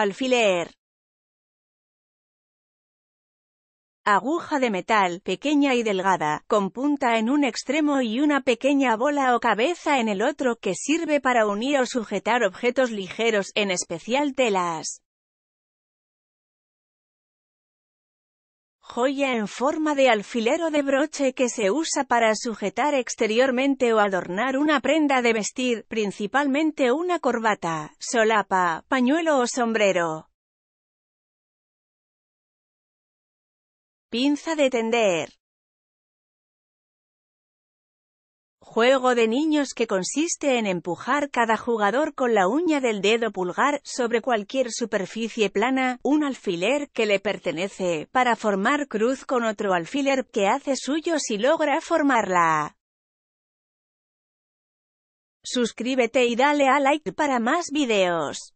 alfiler, aguja de metal, pequeña y delgada, con punta en un extremo y una pequeña bola o cabeza en el otro que sirve para unir o sujetar objetos ligeros, en especial telas. joya en forma de alfilero de broche que se usa para sujetar exteriormente o adornar una prenda de vestir, principalmente una corbata, solapa, pañuelo o sombrero. Pinza de tender juego de niños que consiste en empujar cada jugador con la uña del dedo pulgar sobre cualquier superficie plana, un alfiler que le pertenece, para formar cruz con otro alfiler que hace suyo si logra formarla. Suscríbete y dale a like para más videos.